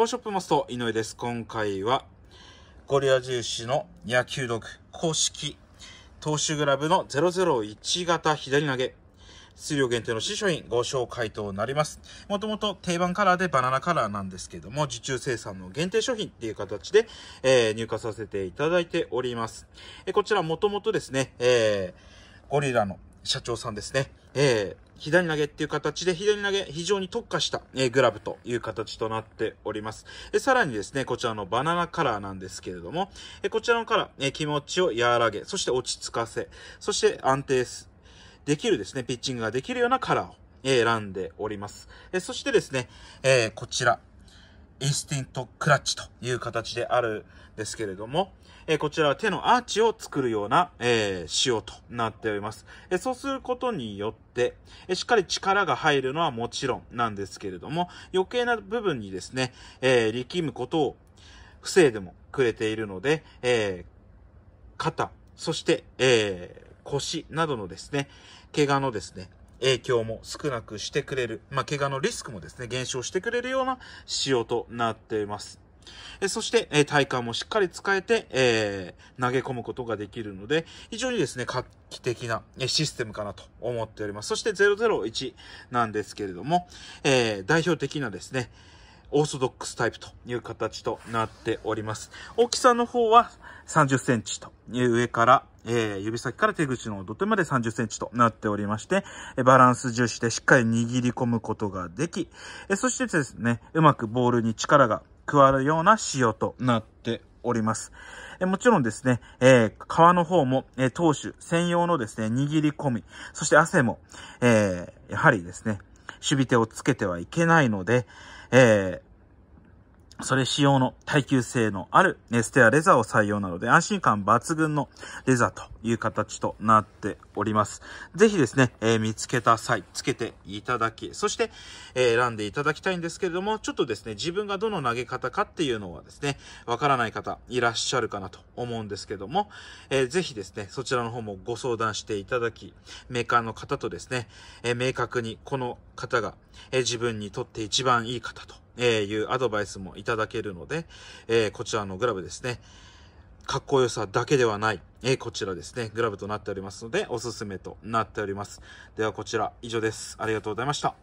ポーショップモスト井上です。今回は、ゴリラ重視の野球道具公式、投手グラブの001型左投げ、数量限定の新商品ご紹介となります。もともと定番カラーでバナナカラーなんですけども、受注生産の限定商品っていう形で、えー、入荷させていただいております。えこちらもともとですね、えー、ゴリラの社長さんですね、えー左投げっていう形で、左投げ非常に特化した、えー、グラブという形となっております。さらにですね、こちらのバナナカラーなんですけれども、えこちらのカラー、え気持ちを和らげ、そして落ち着かせ、そして安定できるですね、ピッチングができるようなカラーを、え選んでおります。えそしてですね、えこちら、インスティントクラッチという形であるんですけれども、えこちらは手のアーチを作るような、えー、仕様となっております。えそうすることによって、えしっかり力が入るのはもちろんなんですけれども、余計な部分にですね、え力むことを防いでもくれているので、えー、肩、そして、えー、腰などのですね、怪我のですね、影響も少なくしてくれる、まあ、怪我のリスクもですね、減少してくれるような仕様となっています。えそして、え体幹もしっかり使えて、えー、投げ込むことができるので、非常にですね、画期的なシステムかなと思っております。そして001なんですけれども、えー、代表的なですね、オーソドックスタイプという形となっております。大きさの方は30センチと、上から、えー、指先から手口の土手まで30センチとなっておりまして、バランス重視でしっかり握り込むことができ、そしてですね、うまくボールに力が加わるような仕様となっております。えもちろんですね、えー、皮の方も、えー、投手専用のですね、握り込み、そして汗も、えー、やはりですね、守備手をつけてはいけないので、えそれ仕様の耐久性のあるネステアレザーを採用なので安心感抜群のレザーという形となっております。ぜひですね、えー、見つけた際、つけていただき、そして、えー、選んでいただきたいんですけれども、ちょっとですね、自分がどの投げ方かっていうのはですね、わからない方いらっしゃるかなと思うんですけども、えー、ぜひですね、そちらの方もご相談していただき、メーカーの方とですね、えー、明確にこの方が、えー、自分にとって一番いい方とえいうアドバイスもいただけるので、えこちらのグラブですね、かっこよさだけではない、えこちらですね、グラブとなっておりますので、おすすめとなっております。ではこちら、以上です。ありがとうございました。